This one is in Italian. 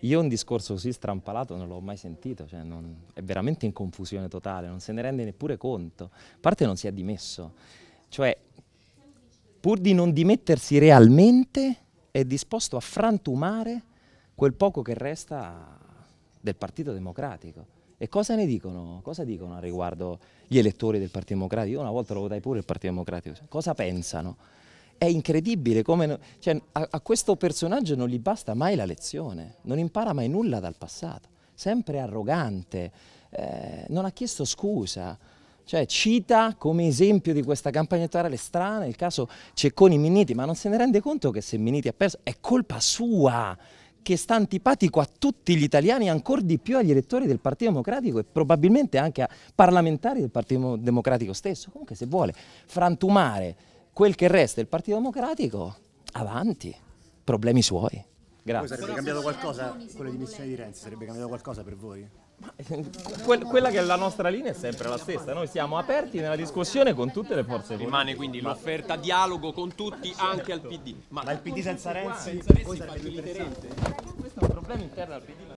Io un discorso così strampalato non l'ho mai sentito, cioè non, è veramente in confusione totale, non se ne rende neppure conto. A parte non si è dimesso, cioè pur di non dimettersi realmente è disposto a frantumare quel poco che resta del Partito Democratico. E cosa ne dicono? Cosa dicono a riguardo gli elettori del Partito Democratico? Io una volta lo votai pure il Partito Democratico. Cioè, cosa pensano? è incredibile come cioè, a, a, questo personaggio non gli basta mai la lezione, non impara mai nulla dal passato, sempre arrogante, eh, non ha chiesto scusa. Cioè, cita come esempio di questa campagna elettorale strana il caso Cecconi Miniti, ma non se ne rende conto che se Miniti ha perso è colpa sua che sta antipatico a tutti gli italiani, ancora di più agli elettori del Partito Democratico e probabilmente anche a parlamentari del Partito Democratico stesso. Comunque se vuole frantumare quel che resta il Partito Democratico, avanti, problemi suoi. Grazie. Voi sarebbe cambiato qualcosa con le dimissioni di Renzi? Sarebbe cambiato qualcosa per voi? Eh, quella che è la nostra linea è sempre la stessa, noi siamo aperti nella discussione con tutte le forze politiche. Rimane quindi l'offerta dialogo con tutti, anche certo. al PD. Ma, Ma il PD senza Renzi? Senza Renzi faciliterete. Questo è un problema interno al PD.